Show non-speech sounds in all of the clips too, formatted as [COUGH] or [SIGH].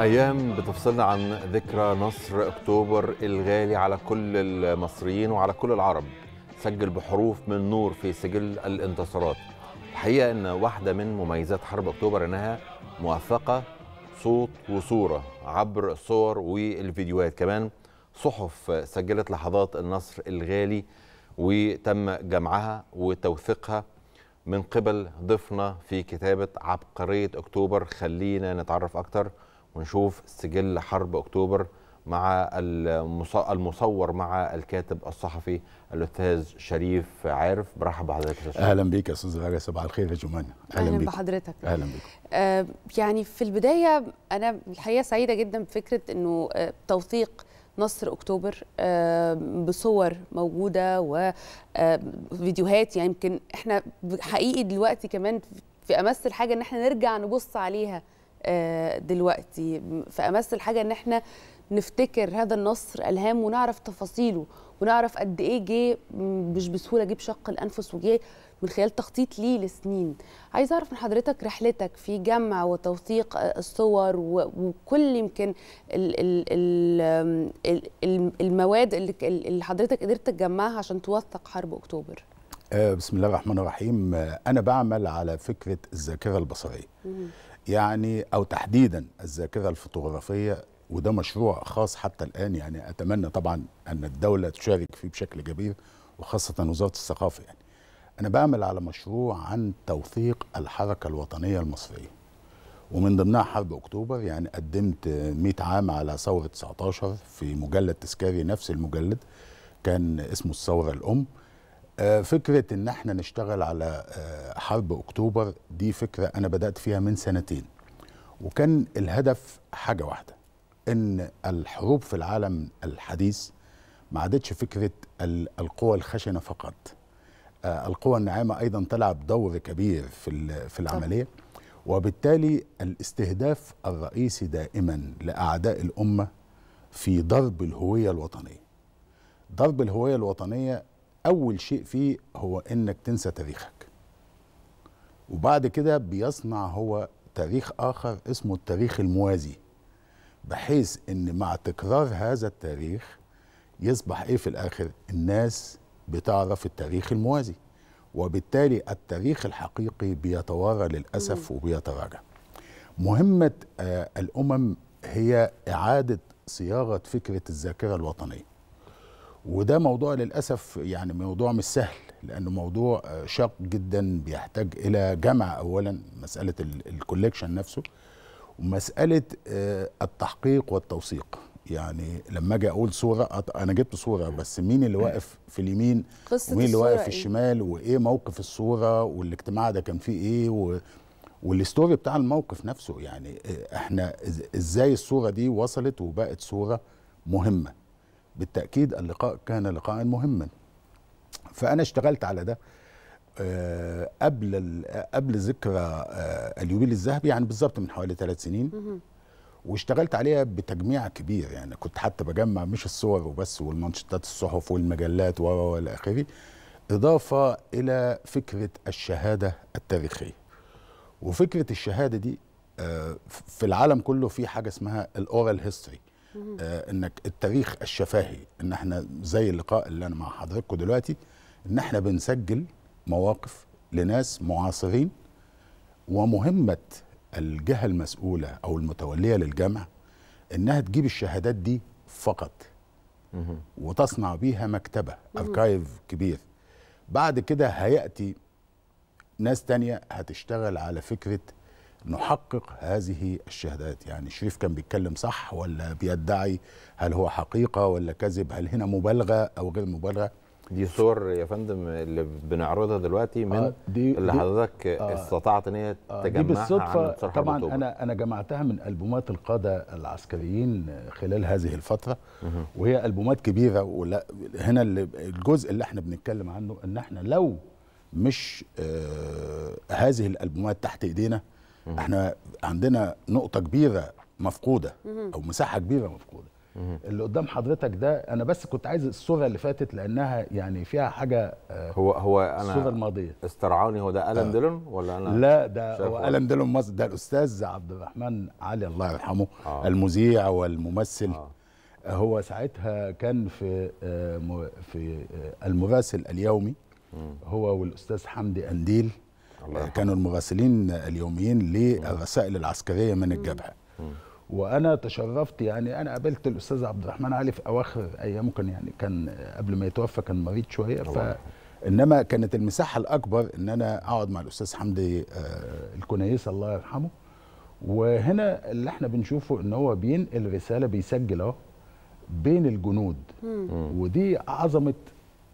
أيام بتفصلنا عن ذكرى نصر أكتوبر الغالي على كل المصريين وعلى كل العرب سجل بحروف من نور في سجل الانتصارات الحقيقة أن واحدة من مميزات حرب أكتوبر أنها موثقة صوت وصورة عبر الصور والفيديوهات كمان صحف سجلت لحظات النصر الغالي وتم جمعها وتوثيقها من قبل ضيفنا في كتابة عبقرية أكتوبر خلينا نتعرف أكتر ونشوف سجل حرب اكتوبر مع المصور مع الكاتب الصحفي الاستاذ شريف عارف برحب بحضرتك يا شريف اهلا بيك يا استاذ غالي صباح الخير يا جمان اهلا, أهلا بيك. بحضرتك اهلا بيك آه يعني في البدايه انا الحقيقه سعيده جدا بفكره انه آه، توثيق نصر اكتوبر آه بصور موجوده وفيديوهات آه، يعني يمكن احنا حقيقي دلوقتي كمان في امس الحاجه ان احنا نرجع نبص عليها آه، دلوقتي فامس الحاجه ان احنا نفتكر هذا النصر الهام ونعرف تفاصيله ونعرف قد ايه جه مش بسهوله جه بشق الانفس وجه من خلال تخطيط ليه لسنين عايز اعرف من حضرتك رحلتك في جمع وتوثيق الصور وكل يمكن المواد اللي حضرتك قدرت تجمعها عشان توثق حرب اكتوبر آه، بسم الله الرحمن الرحيم آه، انا بعمل على فكره الذاكره البصريه يعني أو تحديدا الذاكرة الفوتوغرافية وده مشروع خاص حتى الآن يعني أتمنى طبعا أن الدولة تشارك فيه بشكل كبير وخاصة وزارة الثقافة يعني أنا بعمل على مشروع عن توثيق الحركة الوطنية المصرية ومن ضمنها حرب أكتوبر يعني قدمت 100 عام على ثورة 19 في مجلد تذكاري نفس المجلد كان اسمه الثورة الأم آه، فكرة إن إحنا نشتغل على آه، حرب أكتوبر دي فكرة أنا بدأت فيها من سنتين وكان الهدف حاجة واحدة إن الحروب في العالم الحديث ما عادتش فكرة القوى الخشنة فقط آه، القوى الناعمة أيضا تلعب دور كبير في في العملية وبالتالي الاستهداف الرئيسي دائما لأعداء الأمة في ضرب الهوية الوطنية ضرب الهوية الوطنية اول شيء فيه هو انك تنسى تاريخك وبعد كده بيصنع هو تاريخ اخر اسمه التاريخ الموازي بحيث ان مع تكرار هذا التاريخ يصبح ايه في الاخر الناس بتعرف التاريخ الموازي وبالتالي التاريخ الحقيقي بيتوارى للاسف وبيتراجع مهمه آه الامم هي اعاده صياغه فكره الذاكره الوطنيه وده موضوع للأسف يعني موضوع مش سهل لأنه موضوع شاق جدا بيحتاج إلى جمع أولا مسألة الكوليكشن نفسه ومسألة آه، التحقيق والتوثيق يعني لما اجي اقول صوره انا جبت صوره بس مين اللي واقف في اليمين ومين اللي واقف في إيه؟ الشمال وايه موقف الصوره والاجتماع ده كان فيه ايه و... والستوري بتاع الموقف نفسه يعني آه، احنا ازاي الصوره دي وصلت وبقت صوره مهمه بالتاكيد اللقاء كان لقاء مهما فانا اشتغلت على ده آه، قبل قبل ذكرى آه، اليوبيل الذهبي يعني بالظبط من حوالي ثلاث سنين واشتغلت عليها بتجميع كبير يعني كنت حتى بجمع مش الصور وبس والمنشطات الصحف والمجلات و الى اخره اضافه الى فكره الشهاده التاريخيه وفكره الشهاده دي آه، في العالم كله في حاجه اسمها الاورال هيستوري آه، انك التاريخ الشفاهي ان احنا زي اللقاء اللي انا مع حضراتكم دلوقتي ان احنا بنسجل مواقف لناس معاصرين ومهمه الجهه المسؤوله او المتوليه للجمع انها تجيب الشهادات دي فقط وتصنع بيها مكتبه اركايف كبير بعد كده هياتي ناس تانية هتشتغل على فكره نحقق هذه الشهادات يعني شريف كان بيتكلم صح ولا بيدعي هل هو حقيقة ولا كذب هل هنا مبالغة أو غير مبالغة دي صور يا فندم اللي بنعرضها دلوقتي من آه دي اللي حضرتك آه استطعت ان هي تجمعها آه دي بالصدفه طبعا بطوبة. انا انا جمعتها من البومات القاده العسكريين خلال هذه الفتره وهي البومات كبيره ولا هنا الجزء اللي احنا بنتكلم عنه ان احنا لو مش آه هذه الالبومات تحت ايدينا احنا عندنا نقطه كبيره مفقوده او مساحه كبيره مفقوده اللي قدام حضرتك ده انا بس كنت عايز الصوره اللي فاتت لانها يعني فيها حاجه آه، هو هو انا الصوره الماضيه استرعاني هو ده الم آه. ديلون ولا انا لا ده هو الم ديلون مصر ده الاستاذ عبد الرحمن علي الله يرحمه آه. المذيع والممثل آه. آه، هو ساعتها كان في في المراسل اليومي هو والاستاذ حمدي انديل الله كانوا المغسلين اليوميين للرسائل العسكريه من الجبهه وانا تشرفت يعني انا قابلت الاستاذ عبد الرحمن علي في اواخر ايامه كان يعني كان قبل ما يتوفى كان مريض شويه ف انما كانت المساحه الاكبر ان انا اقعد مع الاستاذ حمدي آه، الكنيسه الله يرحمه وهنا اللي احنا بنشوفه ان هو بينقل رساله بيسجل اهو بين الجنود ودي عظمه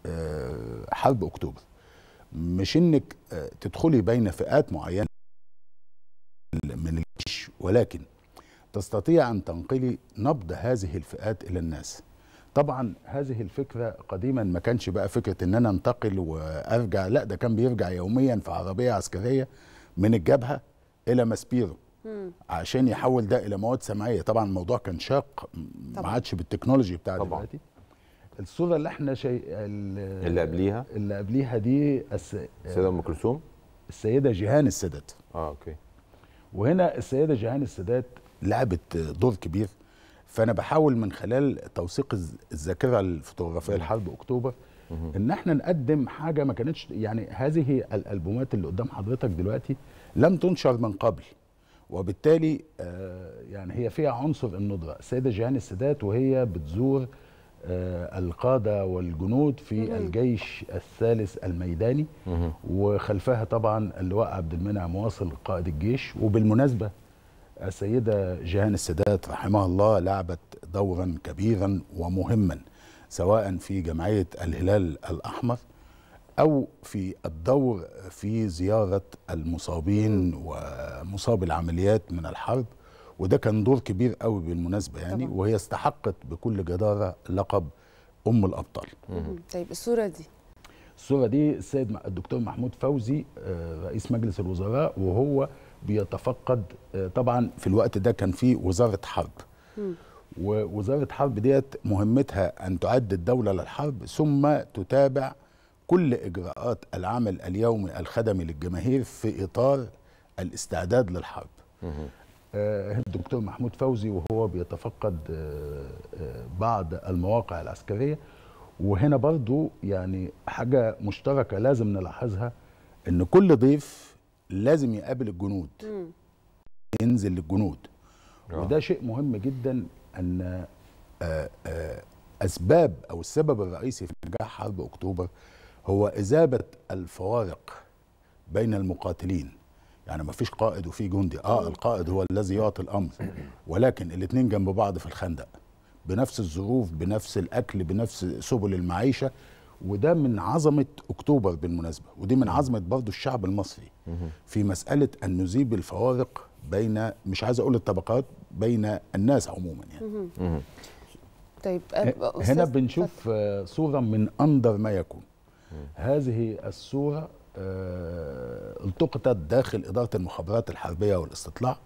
آه، حرب اكتوبر مش انك آه، تدخلي بين فئات معينه من الجيش ولكن تستطيع ان تنقلي نبض هذه الفئات الى الناس طبعا هذه الفكره قديما ما كانش بقى فكره ان انا انتقل وارجع لا ده كان بيرجع يوميا في عربيه عسكريه من الجبهه الى ماسبيرو عشان يحول ده الى مواد سمعيه طبعا الموضوع كان شاق ما عادش بالتكنولوجي بتاع دلوقتي الصوره اللي احنا شي... اللي قبليها اللي قبليها دي الس... السيده ام كلثوم السيده جيهان السادات اه اوكي وهنا السيده جيهان السادات لعبت دور كبير فانا بحاول من خلال توثيق الذاكره الفوتوغرافيه لحرب اكتوبر ان احنا نقدم حاجه ما كانتش يعني هذه الالبومات اللي قدام حضرتك دلوقتي لم تنشر من قبل وبالتالي آه، يعني هي فيها عنصر الندره السيده جيهان السادات وهي بتزور آه، القادة والجنود في الجيش الثالث الميداني وخلفها طبعا اللواء عبد المنعم واصل قائد الجيش وبالمناسبة السيدة جيهان السادات رحمها الله لعبت دورا كبيرا ومهما سواء في جمعية الهلال الأحمر أو في الدور في زيارة المصابين ومصاب العمليات من الحرب وده كان دور كبير قوي بالمناسبه يعني طبعا. وهي استحقت بكل جداره لقب ام الابطال طيب الصوره دي الصوره دي السيد الدكتور محمود فوزي آه، رئيس مجلس الوزراء وهو بيتفقد آه، طبعا في الوقت ده كان في وزاره حرب ووزاره حرب ديت مهمتها ان تعد الدوله للحرب ثم تتابع كل اجراءات العمل اليومي الخدمي للجماهير في اطار الاستعداد للحرب آه، الدكتور محمود فوزي وهو بيتفقد آه، آه، بعض المواقع العسكرية وهنا برضو يعني حاجة مشتركة لازم نلاحظها ان كل ضيف لازم يقابل الجنود ينزل للجنود وده شيء مهم جدا ان اسباب او السبب الرئيسي في نجاح حرب اكتوبر هو اذابه الفوارق بين المقاتلين يعني ما فيش قائد وفي جندي اه القائد هو الذي يعطي الامر ولكن الاثنين جنب بعض في الخندق بنفس الظروف بنفس الاكل بنفس سبل المعيشه وده من عظمه اكتوبر بالمناسبه ودي من عظمه برضو الشعب المصري في مساله ان نذيب الفوارق بين مش عايز اقول الطبقات بين الناس عموما يعني طيب هنا بنشوف صوره من اندر ما يكون هذه الصوره آه، التقطت داخل إدارة المخابرات الحربية والاستطلاع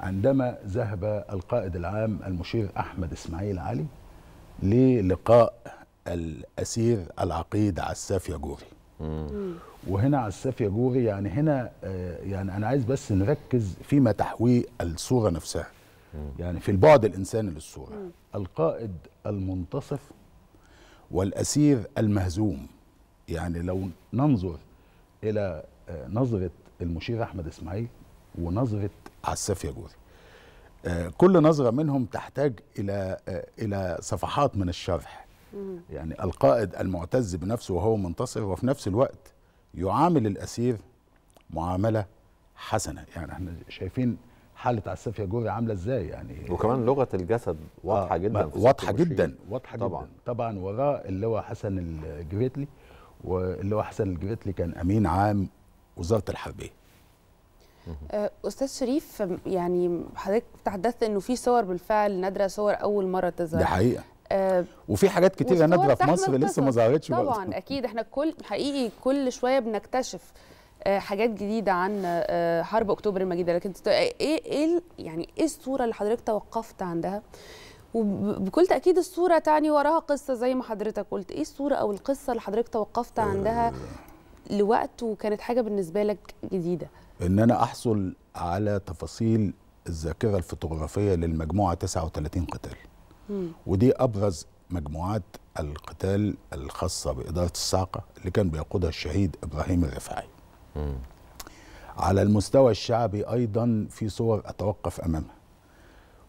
عندما ذهب القائد العام المشير أحمد إسماعيل علي للقاء الأسير العقيد عساف ياجوري وهنا عساف ياجوري يعني هنا آه، يعني أنا عايز بس نركز فيما تحويه الصورة نفسها يعني في البعد الإنساني للصورة القائد المنتصف والأسير المهزوم يعني لو ننظر الى آه، نظره المشير احمد اسماعيل ونظره عساف ياجوري آه، كل نظره منهم تحتاج الى آه، الى صفحات من الشرح يعني القائد المعتز بنفسه وهو منتصر وفي نفس الوقت يعامل الاسير معامله حسنه يعني احنا شايفين حاله عساف ياجوري عامله ازاي يعني وكمان لغه الجسد واضحه جدا واضحه جدا واضحه جدا طبعا, طبعا وراء اللواء حسن الجريتلي واللي هو احسن الجبتلي كان امين عام وزاره الحربيه آه، استاذ شريف يعني حضرتك تحدثت انه في صور بالفعل نادره صور اول مره تظهر ده حقيقه آه، وفي حاجات كتيره نادره في مصر لسه ما ظهرتش طبعا برضه. [LAUGHS] اكيد احنا كل حقيقي كل شويه بنكتشف آه، حاجات جديده عن حرب اكتوبر المجيده لكن ايه ايه يعني ايه الصوره اللي حضرتك توقفت عندها وبكل تاكيد الصوره تعني وراها قصه زي ما حضرتك قلت ايه الصوره او القصه اللي حضرتك توقفت عندها لوقت وكانت حاجه بالنسبه لك جديده ان انا احصل على تفاصيل الذاكره الفوتوغرافيه للمجموعه 39 قتال ودي ابرز مجموعات القتال الخاصه باداره الصاعقه اللي كان بيقودها الشهيد ابراهيم الرفاعي على المستوى الشعبي ايضا في صور اتوقف امامها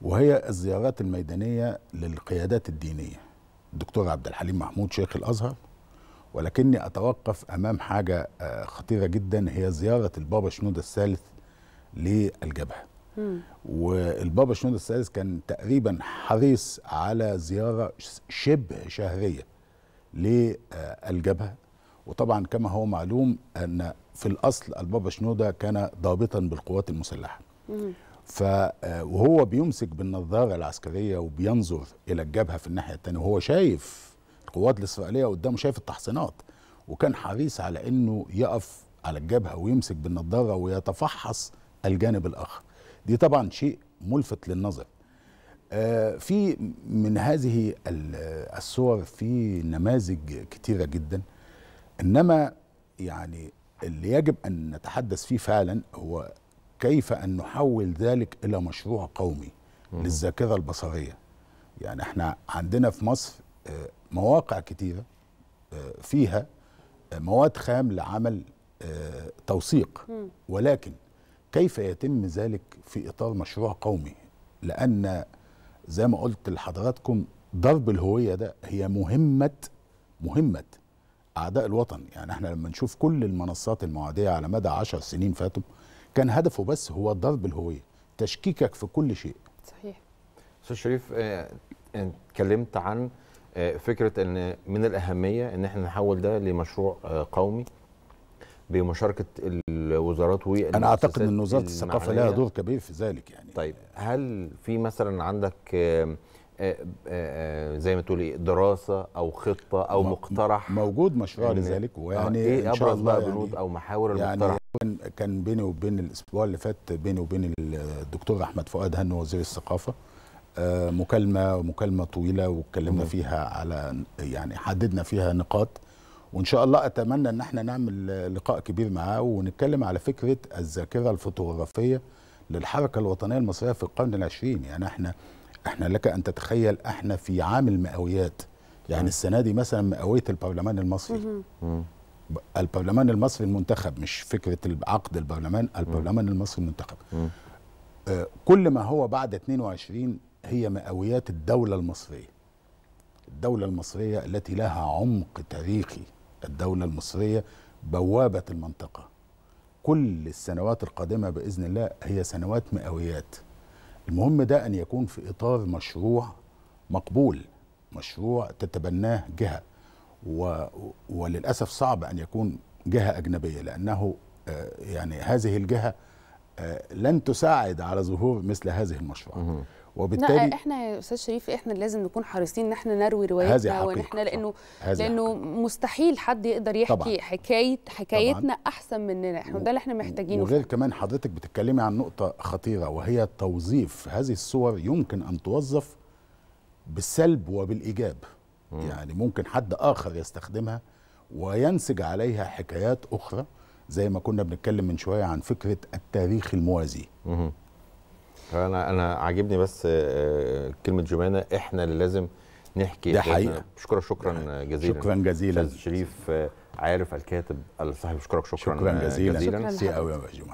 وهي الزيارات الميدانية للقيادات الدينية الدكتور عبد الحليم محمود شيخ الأزهر ولكني أتوقف أمام حاجة آه، خطيرة جدا هي زيارة البابا شنودة الثالث للجبهة والبابا شنودة الثالث كان تقريبا حريص على زيارة شبه شهرية للجبهة وطبعا كما هو معلوم أن في الأصل البابا شنودة كان ضابطا بالقوات المسلحة آه، وهو بيمسك بالنظارة العسكرية وبينظر إلى الجبهة في الناحية الثانية وهو شايف القوات الإسرائيلية قدامه شايف التحصينات وكان حريص على أنه يقف على الجبهة ويمسك بالنظارة ويتفحص الجانب الآخر دي طبعا شيء ملفت للنظر آه، في من هذه آه، الصور في نماذج كثيره جدا إنما يعني اللي يجب أن نتحدث فيه فعلا هو كيف أن نحول ذلك إلى مشروع قومي للذاكرة البصرية يعني احنا عندنا في مصر آه، مواقع كتيرة آه، فيها آه، مواد خام لعمل توثيق ولكن كيف يتم ذلك في إطار مشروع قومي لأن زي ما قلت لحضراتكم ضرب الهوية ده هي مهمة مهمة أعداء الوطن يعني احنا لما نشوف كل المنصات المعادية على مدى عشر سنين فاتوا كان هدفه بس هو ضرب الهويه تشكيكك في كل شيء صحيح استاذ شريف آه، آه، اتكلمت عن آه، فكره ان من الاهميه ان احنا نحول ده لمشروع قومي بمشاركه الوزارات انا اعتقد ان وزاره الثقافه لها دور كبير في ذلك يعني طيب هل في مثلا عندك زي ما تقولي إيه، دراسه او خطه او مقترح موجود مشروع لذلك ويعني إيه ابرز بقى بنود يعني او محاور يعني المقترح يعني كان بيني وبين الاسبوع اللي فات بيني وبين الدكتور احمد فؤاد هن وزير الثقافه آه، مكالمه مكالمه طويله واتكلمنا فيها على يعني حددنا فيها نقاط وان شاء الله اتمنى ان احنا نعمل لقاء كبير معاه ونتكلم على فكره الذاكره الفوتوغرافيه للحركه الوطنيه المصريه في القرن العشرين يعني احنا احنا لك ان تتخيل احنا في عام المئويات يعني السنه دي مثلا مئويه البرلمان المصري البرلمان المصري المنتخب مش فكره عقد البرلمان البرلمان المصري المنتخب آه كل ما هو بعد 22 هي مئويات الدوله المصريه الدوله المصريه التي لها عمق تاريخي الدوله المصريه بوابه المنطقه كل السنوات القادمه باذن الله هي سنوات مئويات المهم ده ان يكون في اطار مشروع مقبول مشروع تتبناه جهه و وللاسف صعب ان يكون جهه اجنبيه لانه آه، يعني هذه الجهه آه، لن تساعد على ظهور مثل هذه المشروعات وبالتالي لا احنا يا استاذ شريف احنا لازم نكون حريصين ان احنا نروي روايتنا وان احنا لانه لانه حقيقة. مستحيل حد يقدر يحكي طبعًا. حكايه حكايتنا طبعًا. احسن مننا احنا ده اللي احنا محتاجينه وغير كمان حضرتك بتتكلمي عن نقطه خطيره وهي توظيف هذه الصور يمكن ان توظف بالسلب وبالايجاب مم. يعني ممكن حد آخر يستخدمها وينسج عليها حكايات أخرى زي ما كنا بنتكلم من شوية عن فكرة التاريخ الموازي مم. أنا أنا عاجبني بس آه، آه، كلمة جمانة إحنا اللي لازم نحكي ده حقيقة بشكرك شكرا جزيلا شكرا جزيلا شريف آه، عارف الكاتب الصحفي بشكرك شكرا, شكرا جزيلا, جزيلا. شكرا جزيلا. يا جمانة